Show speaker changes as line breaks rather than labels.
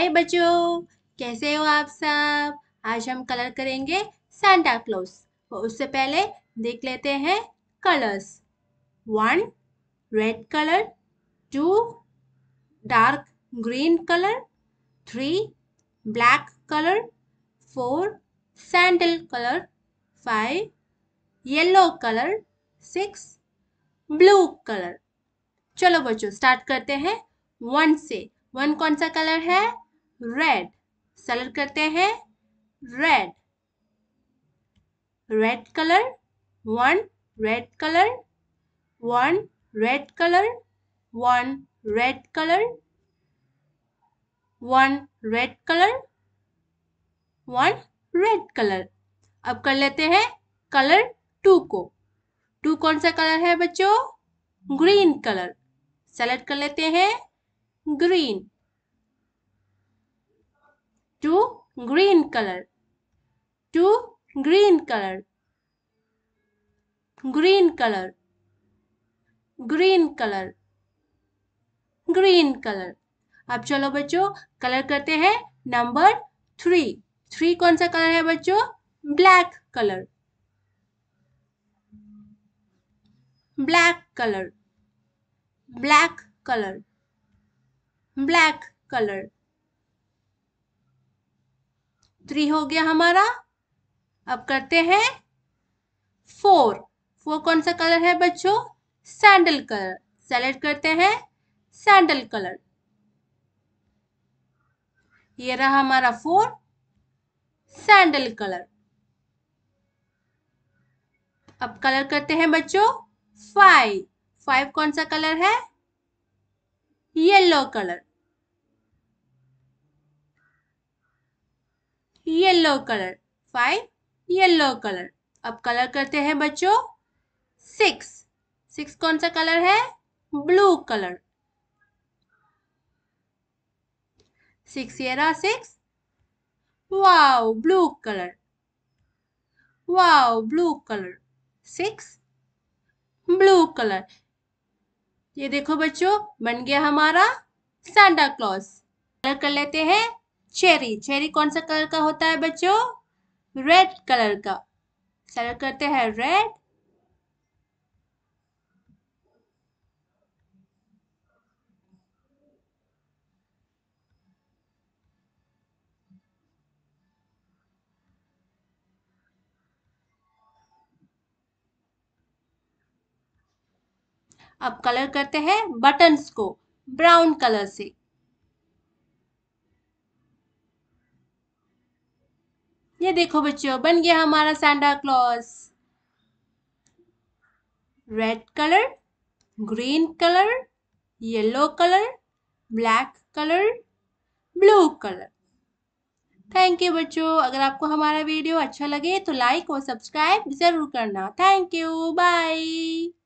हाय बच्चों कैसे हो आप सब आज हम कलर करेंगे सेंटा क्लोज तो उससे पहले देख लेते हैं colours one red colour two dark green colour three black colour four sandal colour five yellow colour six blue colour चलो बच्चों स्टार्ट करते हैं वन से वन कौन सा कलर है रेड सेलेक्ट करते हैं red red colour one red colour one red colour one red colour one red colour one red colour अब कर लेते हैं कलर टू को टू कौन सा कलर है बच्चों ग्रीन कलर सेलेक्ट कर लेते हैं green two green colour two green colour green colour green colour green colour अब चलो बच्चों कलर करते हैं नंबर थ्री थ्री कौन सा कलर है बच्चों black colour black colour black colour black colour three हो गया हमारा अब करते हैं फोर फोर कौन सा कलर है बच्चों सैंडल कलर सेलेक्ट करते हैं सैंडल कलर ये रहा हमारा फोर सैंडल कलर अब कलर करते हैं बच्चों फाइव फाइव कौन सा कलर है yellow colour yellow colour five yellow colour अब कलर करते हैं बच्चों सिक्स सिक्स कौन सा कलर है ब्लू कलर सिक्स ये रहा six wow blue colour wow blue colour six blue colour ये देखो बच्चों बन गया हमारा सांता क्लॉज कलर कर लेते हैं चेरी चेरी कौन सा कलर का होता है बच्चों रेड कलर का कलर करते हैं रेड अब कलर करते हैं बटन्स को ब्राउन कलर से ये देखो बच्चों बन गया हमारा Santa Claus red colour green colour yellow colour black colour blue colour thank you बच्चों अगर आपको हमारा वीडियो अच्छा लगे तो लाइक और सब्सक्राइब ज़रूर करना थैंक यू बाय